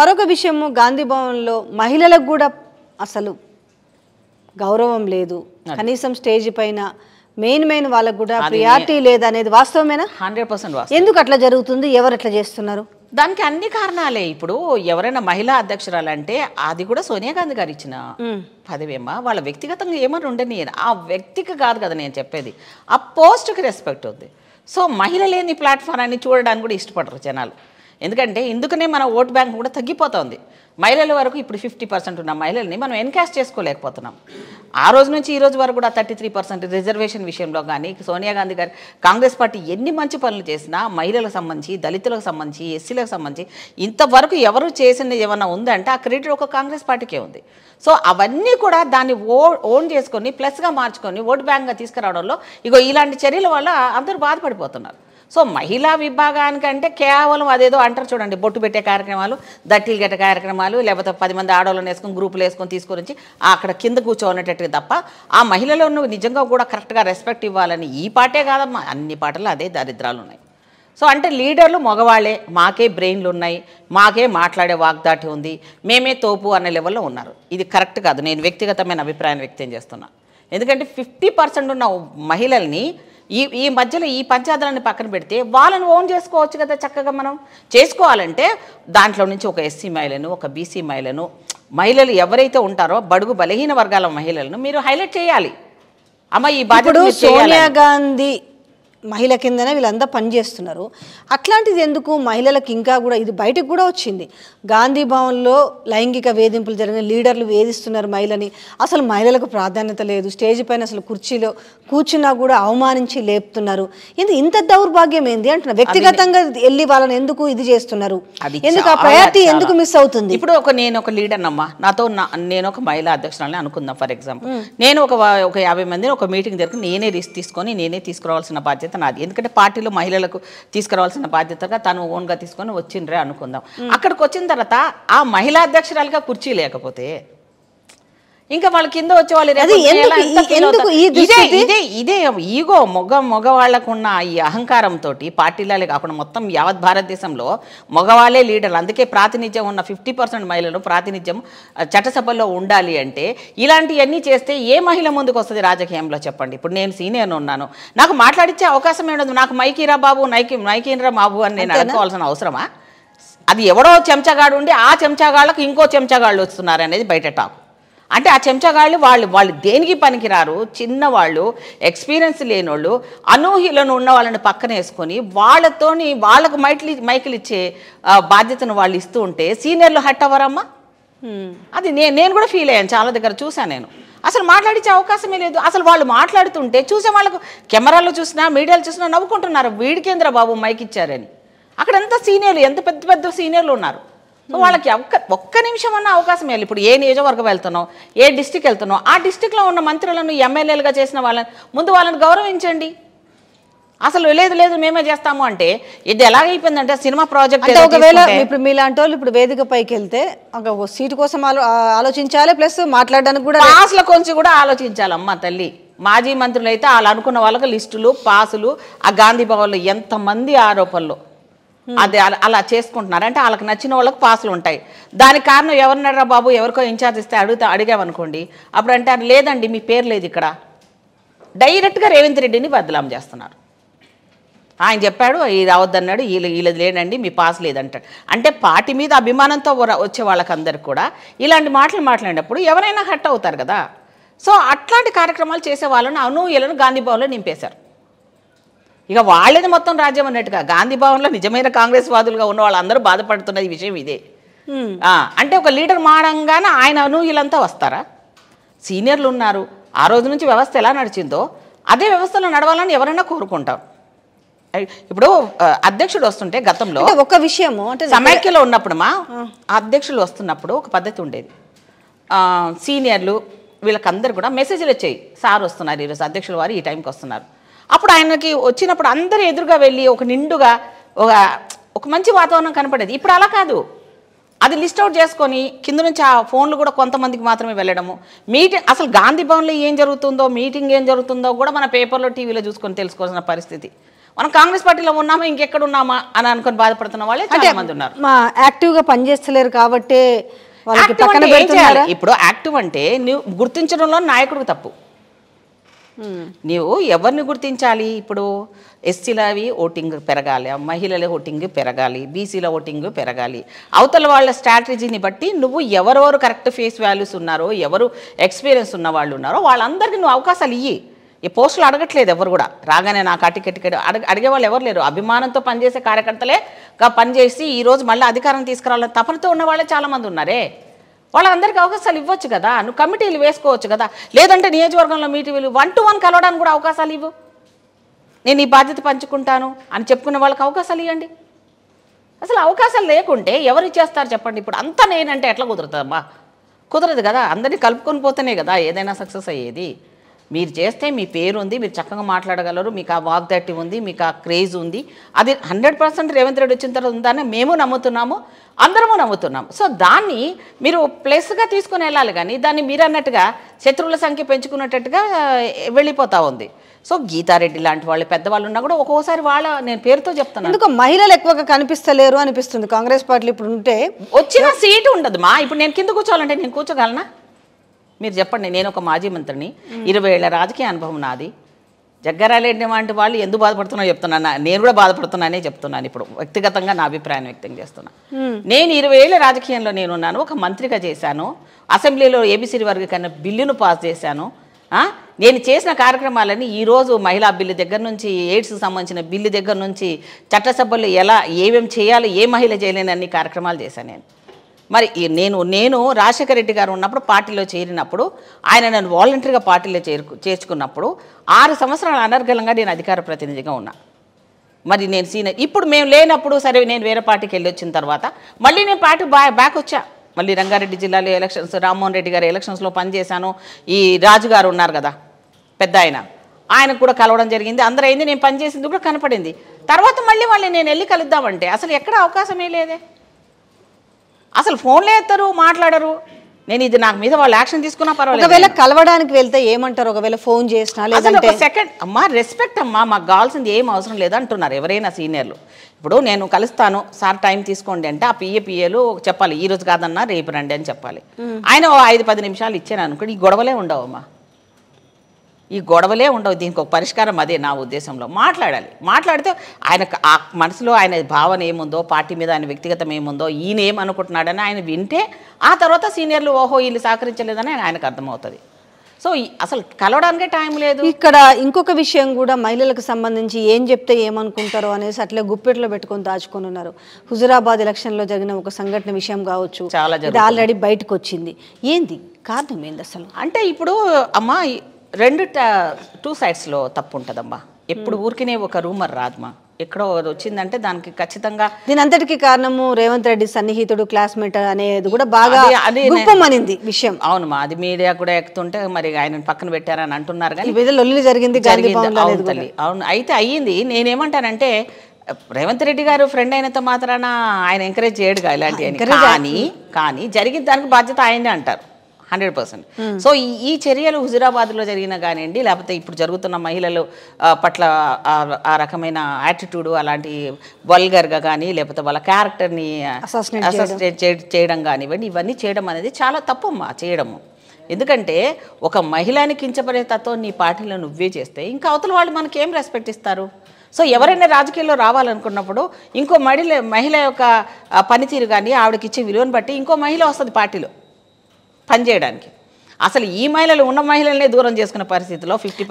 మరొక విషయము గాంధీ భవన్లో మహిళలకు కూడా అసలు గౌరవం లేదు కనీసం స్టేజ్ పైన మెయిన్ మెయిన్ వాళ్ళకు కూడా ప్రియారిటీ లేదనేది వాస్తవమేనా హండ్రెడ్ పర్సెంట్ ఎందుకు అట్లా జరుగుతుంది ఎవరు అట్లా చేస్తున్నారు దానికి అన్ని కారణాలే ఇప్పుడు ఎవరైనా మహిళా అధ్యక్షురాలు అంటే అది కూడా సోనియా గాంధీ గారు ఇచ్చిన పదవేమ్మా వాళ్ళ వ్యక్తిగతంగా ఏమని ఉండని ఆ వ్యక్తికి కాదు కదా నేను చెప్పేది ఆ పోస్ట్కి రెస్పెక్ట్ ఉంది సో మహిళ లేని ప్లాట్ఫారాన్ని చూడడానికి కూడా ఇష్టపడరు జనాలు ఎందుకంటే ఇందుకనే మన ఓటు బ్యాంక్ కూడా తగ్గిపోతుంది మహిళల వరకు ఇప్పుడు ఫిఫ్టీ పర్సెంట్ ఉన్న మహిళల్ని మనం ఎన్కాస్ట్ చేసుకోలేకపోతున్నాం ఆ రోజు నుంచి ఈ రోజు వరకు కూడా థర్టీ త్రీ పర్సెంట్ రిజర్వేషన్ విషయంలో కానీ సోనియా గాంధీ గారు కాంగ్రెస్ పార్టీ ఎన్ని మంచి పనులు చేసినా మహిళలకు సంబంధించి దళితులకు సంబంధించి ఎస్సీలకు సంబంధించి ఇంతవరకు ఎవరు చేసింది ఏమన్నా ఉందంటే ఆ క్రెడిట్ ఒక కాంగ్రెస్ పార్టీకే ఉంది సో అవన్నీ కూడా దాన్ని ఓ ఓన్ చేసుకొని ప్లస్గా మార్చుకొని ఓటు బ్యాంక్గా తీసుకురావడంలో ఇగో ఇలాంటి చర్యల వల్ల అందరూ బాధపడిపోతున్నారు సో మహిళా విభాగానికంటే కేవలం అదేదో అంటారు చూడండి బొట్టు పెట్టే కార్యక్రమాలు దట్టీలు గట్ట కార్యక్రమాలు లేకపోతే పది మంది ఆడవాళ్ళని వేసుకుని గ్రూపులు వేసుకొని తీసుకొని అక్కడ కింద కూర్చోనేటట్టుగా తప్ప ఆ మహిళలను నిజంగా కూడా కరెక్ట్గా రెస్పెక్ట్ ఇవ్వాలని ఈ పాటే కాదమ్మా అన్ని పాటలు అదే దరిద్రాలు ఉన్నాయి సో అంటే లీడర్లు మగవాళ్ళే మాకే బ్రెయిన్లు ఉన్నాయి మాకే మాట్లాడే వాగ్దాటి ఉంది మేమే తోపు అనే లెవెల్లో ఉన్నారు ఇది కరెక్ట్ కాదు నేను వ్యక్తిగతమైన అభిప్రాయం వ్యక్తం చేస్తున్నా ఎందుకంటే ఫిఫ్టీ పర్సెంట్ ఉన్న మహిళల్ని ఈ ఈ మధ్యలో ఈ పంచాయతీలన్నీ పక్కన పెడితే వాళ్ళని ఓన్ చేసుకోవచ్చు కదా చక్కగా మనం చేసుకోవాలంటే దాంట్లో నుంచి ఒక ఎస్సీ మహిళను ఒక బీసీ మహిళను మహిళలు ఎవరైతే ఉంటారో బడుగు బలహీన వర్గాల మహిళలను మీరు హైలైట్ చేయాలి అమ్మ ఈ బాధ్యత సోనియా గాంధీ మహిళ కిందనే వీళ్ళంతా పనిచేస్తున్నారు అట్లాంటిది ఎందుకు మహిళలకు ఇంకా కూడా ఇది బయటకు కూడా వచ్చింది గాంధీ భవన్లో లైంగిక వేధింపులు జరిగిన లీడర్లు వేధిస్తున్నారు మహిళని అసలు మహిళలకు ప్రాధాన్యత లేదు స్టేజ్ పైన అసలు కుర్చీలో కూర్చున్నా కూడా అవమానించి లేపుతున్నారు ఇది ఇంత దౌర్భాగ్యం ఏంది అంటున్నా వ్యక్తిగతంగా వెళ్ళి వాళ్ళని ఎందుకు ఇది చేస్తున్నారు ఎందుకు ఆ ప్రయారిటీ ఎందుకు మిస్ అవుతుంది ఇప్పుడు ఒక నేను ఒక లీడర్ అమ్మా నాతో నేను ఒక మహిళా అధ్యక్షురాలని అనుకుందాం ఫర్ ఎగ్జాంపుల్ నేను ఒక ఒక యాభై మందిని ఒక మీటింగ్ దగ్గర నేనే రిస్క్ తీసుకొని నేనే తీసుకురావాల్సిన బాధ్యత బాధ్యత నాది ఎందుకంటే పార్టీలో మహిళలకు తీసుకురావాల్సిన బాధ్యతగా తను ఓన్గా తీసుకొని వచ్చిండ్రే అనుకుందాం అక్కడికి వచ్చిన తర్వాత ఆ మహిళా అధ్యక్షురాలుగా కుర్చీ లేకపోతే ఇంకా వాళ్ళ కింద వచ్చే వాళ్ళు ఇదే ఇదే ఈగో మగ ఉన్న ఈ అహంకారంతో పార్టీలే కాకుండా మొత్తం యావత్ భారతదేశంలో మగవాళ్ళే లీడర్లు అందుకే ప్రాతినిధ్యం ఉన్న ఫిఫ్టీ పర్సెంట్ మహిళలు ప్రాతినిధ్యం చట్టసభలో ఉండాలి అంటే ఇలాంటివన్నీ చేస్తే ఏ మహిళ ముందుకు వస్తుంది రాజకీయంలో చెప్పండి ఇప్పుడు నేను సీనియర్ ఉన్నాను నాకు మాట్లాడించే అవకాశం ఉండదు నాకు మైకీరా బాబు నైకి మైకీరా బాబు అని నేను అనుకోవాల్సిన అవసరమా అది ఎవడో చెంచగాడు ఉండి ఆ చెంచగాళ్ళకు ఇంకో చెంచగాళ్ళు వస్తున్నారు అనేది బయట టాక్ అంటే ఆ చెంచగాళ్ళు వాళ్ళు వాళ్ళు దేనికి పనికిరారు చిన్నవాళ్ళు ఎక్స్పీరియన్స్ లేనోళ్ళు అనూహ్యులను ఉన్న వాళ్ళని పక్కన వేసుకొని వాళ్ళతోని వాళ్ళకు మైకిలి మైకిలు ఇచ్చే బాధ్యతను వాళ్ళు ఇస్తూ ఉంటే సీనియర్లు హట్ అవ్వరమ్మా అది నేను నేను కూడా ఫీల్ అయ్యాను చాలా దగ్గర చూశాను నేను అసలు మాట్లాడించే అవకాశమే లేదు అసలు వాళ్ళు మాట్లాడుతుంటే చూసే వాళ్ళకు కెమెరాలో చూసినా మీడియాలో చూసినా నవ్వుకుంటున్నారు వీడికేంద్ర బాబు మైక్ ఇచ్చారని అక్కడంతా సీనియర్లు ఎంత పెద్ద పెద్ద సీనియర్లు ఉన్నారు వాళ్ళకి ఒక్క ఒక్క నిమిషం అన్న అవకాశం వెళ్ళి ఇప్పుడు ఏ నియోజకవర్గం వెళ్తున్నావు ఏ డిస్టిక్ వెళ్తున్నావు ఆ డిస్టిక్లో ఉన్న మంత్రులను ఎమ్మెల్యేలుగా చేసిన వాళ్ళని ముందు వాళ్ళని గౌరవించండి అసలు లేదు లేదు మేమే చేస్తాము అంటే ఇది ఎలాగైపోయిందంటే సినిమా ప్రాజెక్ట్ ఒకవేళ ఇప్పుడు మీలాంటి వాళ్ళు ఇప్పుడు వేదిక పైకి వెళ్తే ఒక సీటు కోసం ఆలోచించాలి ప్లస్ మాట్లాడడానికి కూడా పాస్ల కొంచెం కూడా ఆలోచించాలి అమ్మ తల్లి మాజీ మంత్రులు అయితే వాళ్ళు అనుకున్న వాళ్ళకి లిస్టులు పాసులు ఆ గాంధీ భవన్లో ఎంతమంది ఆరోపణలు అది అలా చేసుకుంటున్నారు అంటే వాళ్ళకి నచ్చిన వాళ్ళకి పాసులు ఉంటాయి దానికి కారణం ఎవరున్నారా బాబు ఎవరికో ఇన్ఛార్జ్ ఇస్తే అడుగుతా అడిగామనుకోండి అప్పుడు అది లేదండి మీ పేరు లేదు ఇక్కడ డైరెక్ట్గా రేవంత్ రెడ్డిని బదలాం చేస్తున్నారు ఆయన చెప్పాడు ఇది అవద్దన్నాడు వీళ్ళు వీళ్ళది లేనండి మీ పాస్ లేదంటాడు అంటే పార్టీ మీద అభిమానంతో వచ్చే వాళ్ళకందరికి కూడా ఇలాంటి మాటలు మాట్లాడినప్పుడు ఎవరైనా హట్ అవుతారు కదా సో అట్లాంటి కార్యక్రమాలు చేసే వాళ్ళను అనూహ్యలను గాంధీ నింపేశారు ఇక వాళ్ళది మొత్తం రాజ్యం అన్నట్టుగా గాంధీ భవన్లో నిజమైన కాంగ్రెస్ వాదులుగా ఉన్న వాళ్ళందరూ బాధపడుతున్న విషయం ఇదే అంటే ఒక లీడర్ మారంగానే ఆయన అనూహ్యులంతా వస్తారా సీనియర్లు ఉన్నారు ఆ రోజు నుంచి వ్యవస్థ ఎలా నడిచిందో అదే వ్యవస్థలో నడవాలని ఎవరైనా కోరుకుంటారు ఇప్పుడు అధ్యక్షుడు వస్తుంటే గతంలో ఒక విషయము అంటే సమైక్యలో ఉన్నప్పుడు మా అధ్యక్షులు వస్తున్నప్పుడు ఒక పద్ధతి ఉండేది సీనియర్లు వీళ్ళకందరూ కూడా మెసేజ్లు వచ్చాయి సార్ వస్తున్నారు ఈరోజు అధ్యక్షుల వారు ఈ టైంకి వస్తున్నారు అప్పుడు ఆయనకి వచ్చినప్పుడు అందరు ఎదురుగా వెళ్ళి ఒక నిండుగా ఒక ఒక మంచి వాతావరణం కనపడేది ఇప్పుడు అలా కాదు అది లిస్ట్ అవుట్ చేసుకొని కింద నుంచి ఆ ఫోన్లు కూడా కొంతమందికి మాత్రమే వెళ్ళడము మీటింగ్ అసలు గాంధీ భవన్లో ఏం జరుగుతుందో మీటింగ్ ఏం జరుగుతుందో కూడా మన పేపర్లో టీవీలో చూసుకొని తెలుసుకోవాల్సిన పరిస్థితి మనం కాంగ్రెస్ పార్టీలో ఉన్నామా ఇంకెక్కడ ఉన్నామా అని అనుకుని బాధపడుతున్న వాళ్ళే చాలా మంది ఉన్నారు యాక్టివ్గా పనిచేస్తలేరు కాబట్టి ఇప్పుడు యాక్టివ్ అంటే గుర్తించడంలో నాయకుడికి తప్పు నీవు ఎవరిని గుర్తించాలి ఇప్పుడు ఎస్సీలవి ఓటింగ్ పెరగాలి మహిళల ఓటింగ్ పెరగాలి బీసీల ఓటింగ్ పెరగాలి అవతల వాళ్ళ స్ట్రాటజీని బట్టి నువ్వు ఎవరెవరు కరెక్ట్ ఫేస్ వాల్యూస్ ఉన్నారో ఎవరు ఎక్స్పీరియన్స్ ఉన్న వాళ్ళు ఉన్నారో వాళ్ళందరికీ నువ్వు అవకాశాలు ఇయ్యి ఈ పోస్టులు అడగట్లేదు ఎవరు కూడా రాగానే నాకు ఆ టికెట్ అడగ అడిగేవాళ్ళు ఎవరు లేరు అభిమానంతో పనిచేసే కార్యకర్తలే పనిచేసి ఈరోజు మళ్ళీ అధికారం తీసుకురావాలని తపనతో ఉన్న వాళ్ళే చాలామంది ఉన్నారే వాళ్ళందరికీ అవకాశాలు ఇవ్వచ్చు కదా నువ్వు కమిటీలు వేసుకోవచ్చు కదా లేదంటే నియోజకవర్గంలో మీటింగ్లు వన్ టు వన్ కలవడానికి కూడా అవకాశాలు ఇవ్వు నేను ఈ బాధ్యత పంచుకుంటాను అని చెప్పుకున్న వాళ్ళకి అవకాశాలు ఇవ్వండి అసలు అవకాశాలు లేకుంటే ఎవరు ఇచ్చేస్తారు చెప్పండి ఇప్పుడు అంతా నేనంటే ఎట్లా కుదరదమ్మా కుదరదు కదా అందరినీ కలుపుకొని పోతేనే కదా ఏదైనా సక్సెస్ అయ్యేది మీరు చేస్తే మీ పేరు ఉంది మీరు చక్కగా మాట్లాడగలరు మీకు ఆ వాగ్దట్టి ఉంది మీకు ఆ క్రేజ్ ఉంది అది హండ్రెడ్ పర్సెంట్ రేవంత్ రెడ్డి వచ్చిన తర్వాత ఉందని మేము నమ్ముతున్నాము అందరము నమ్ముతున్నాం సో దాన్ని మీరు ప్లస్గా తీసుకుని వెళ్ళాలి కానీ దాన్ని మీరు అన్నట్టుగా శత్రువుల సంఖ్య పెంచుకున్నట్టుగా వెళ్ళిపోతూ ఉంది సో గీతారెడ్డి లాంటి వాళ్ళు పెద్దవాళ్ళు ఉన్నా కూడా ఒక్కోసారి వాళ్ళ నేను పేరుతో చెప్తాను ఎందుకు మహిళలు ఎక్కువగా కనిపిస్తలేరు అనిపిస్తుంది కాంగ్రెస్ పార్టీ ఇప్పుడు ఉంటే వచ్చిన సీటు ఉండదు మా ఇప్పుడు నేను కింద కూర్చోవాలంటే నేను కూర్చోగలనా మీరు చెప్పండి నేను ఒక మాజీ మంత్రిని ఇరవై ఏళ్ళ రాజకీయ అనుభవం నాది జగ్గారాలేడ్ని వంటి వాళ్ళు ఎందుకు బాధపడుతున్నారో చెప్తున్నాను నేను కూడా బాధపడుతున్నానే చెప్తున్నాను ఇప్పుడు వ్యక్తిగతంగా నా అభిప్రాయం వ్యక్తం చేస్తున్నా నేను ఇరవై ఏళ్ళ రాజకీయంలో నేనున్నాను ఒక మంత్రిగా చేశాను అసెంబ్లీలో ఏబీసీ వర్గ కన్నా బిల్లును పాస్ చేశాను నేను చేసిన కార్యక్రమాలని ఈరోజు మహిళా బిల్లు దగ్గర నుంచి ఎయిడ్స్కి సంబంధించిన బిల్లు దగ్గర నుంచి చట్టసభలు ఎలా ఏమేమి చేయాలో ఏ మహిళ చేయలేని అన్ని కార్యక్రమాలు చేశాను నేను మరి నేను నేను రాజశేఖర రెడ్డి గారు ఉన్నప్పుడు పార్టీలో చేరినప్పుడు ఆయన నన్ను వాలంటరీగా పార్టీలో చేరుకు చేర్చుకున్నప్పుడు ఆరు సంవత్సరాలు అనర్గలంగా నేను అధికార ప్రతినిధిగా ఉన్నా మరి నేను సీనియర్ ఇప్పుడు మేము లేనప్పుడు సరే నేను వేరే పార్టీకి వెళ్ళి వచ్చిన తర్వాత మళ్ళీ నేను పార్టీ బా బ్యాక్ వచ్చా మళ్ళీ రంగారెడ్డి జిల్లాలో ఎలక్షన్స్ రామ్మోహన్ రెడ్డి గారు ఎలక్షన్స్లో పనిచేశాను ఈ రాజు గారు ఉన్నారు కదా పెద్ద ఆయన ఆయనకు కూడా కలవడం జరిగింది అందరూ అయింది నేను పనిచేసింది కూడా కనపడింది తర్వాత మళ్ళీ వాళ్ళని నేను వెళ్ళి కలుద్దామంటే అసలు ఎక్కడ అవకాశమే లేదే అసలు ఫోన్లే ఎత్తారు మాట్లాడరు నేను ఇది నాకు మీద వాళ్ళు యాక్షన్ తీసుకున్నా పర్వాలేదు ఒకవేళ కలవడానికి వెళ్తే ఏమంటారు ఒకవేళ ఫోన్ చేసినా లేదంటే సెకండ్ అమ్మా రెస్పెక్ట్ అమ్మా మాకు కావాల్సింది ఏం అవసరం లేదు అంటున్నారు ఎవరైనా సీనియర్లు ఇప్పుడు నేను కలుస్తాను సార్ టైం తీసుకోండి అంటే ఆ పిఏ పిఏలు చెప్పాలి ఈ రోజు కాదన్నా రేపు రండి అని చెప్పాలి ఆయన ఐదు పది నిమిషాలు ఇచ్చాను అనుకోండి ఈ గొడవలే ఉండవు అమ్మా ఈ గొడవలే ఉండవు దీనికి ఒక పరిష్కారం అదే నా ఉద్దేశంలో మాట్లాడాలి మాట్లాడితే ఆయన ఆ మనసులో ఆయన భావన ఏముందో పార్టీ మీద ఆయన వ్యక్తిగతం ఏముందో ఈయన ఏమనుకుంటున్నాడని ఆయన వింటే ఆ తర్వాత సీనియర్లు ఓహో వీళ్ళు సహకరించలేదని ఆయనకు అర్థమవుతుంది సో అసలు కలవడానికే టైం లేదు ఇక్కడ ఇంకొక విషయం కూడా మహిళలకు సంబంధించి ఏం చెప్తే ఏమనుకుంటారో అనేసి అట్లే గుప్పెట్లో పెట్టుకొని దాచుకొని ఉన్నారు హుజురాబాద్ ఎలక్షన్లో జరిగిన ఒక సంఘటన విషయం కావచ్చు చాలా ఆల్రెడీ బయటకు వచ్చింది ఏంది కారణం ఏంది అసలు అంటే ఇప్పుడు అమ్మ రెండు టూ సైడ్స్లో తప్పు ఉంటుందమ్మా ఎప్పుడు hmm. ఊరికినే ఒక రూమర్ రాదమ్మా ఎక్కడో వచ్చిందంటే దానికి ఖచ్చితంగా దీని అంతటికి కారణము రేవంత్ రెడ్డి సన్నిహితుడు క్లాస్మేట్ అనేది కూడా బాగా గుప్పమనింది విషయం అవును మా అది మీడియా కూడా ఎక్కుతుంటే మరి ఆయన పక్కన పెట్టారని అంటున్నారు కానీ జరిగింది అవును అయితే అయ్యింది నేనేమంటానంటే రేవంత్ రెడ్డి గారు ఫ్రెండ్ అయినంత మాత్రాన ఆయన ఎంకరేజ్ చేయడుగా ఇలాంటి కానీ కానీ జరిగిన దానికి బాధ్యత ఆయనే అంటారు హండ్రెడ్ పర్సెంట్ hmm. సో ఈ చర్యలు హుజురాబాద్లో జరిగిన కానివ్వండి లేకపోతే ఇప్పుడు జరుగుతున్న మహిళలు పట్ల ఆ రకమైన యాటిట్యూడ్ అలాంటి వల్గర్గా కానీ లేకపోతే వాళ్ళ క్యారెక్టర్ని అసోసియేట్ చేయడం కానివ్వండి ఇవన్నీ చేయడం అనేది చాలా తప్పమ్మా చేయడము ఎందుకంటే ఒక మహిళని కించపడే తత్వం నీ పార్టీలో నువ్వే చేస్తే ఇంకా అవతల వాళ్ళు మనకి ఏం రెస్పెక్ట్ ఇస్తారు సో ఎవరైనా రాజకీయాల్లో రావాలనుకున్నప్పుడు ఇంకో మహిళ మహిళ యొక్క పనితీరు కానీ ఆవిడకి ఇచ్చే విలువను బట్టి ఇంకో మహిళ వస్తుంది పార్టీలో పనిచేయడానికి అసలు ఈ మహిళలు ఉన్న మహిళలనే దూరం చేసుకున్న పరిస్థితిలో ఫిఫ్టీ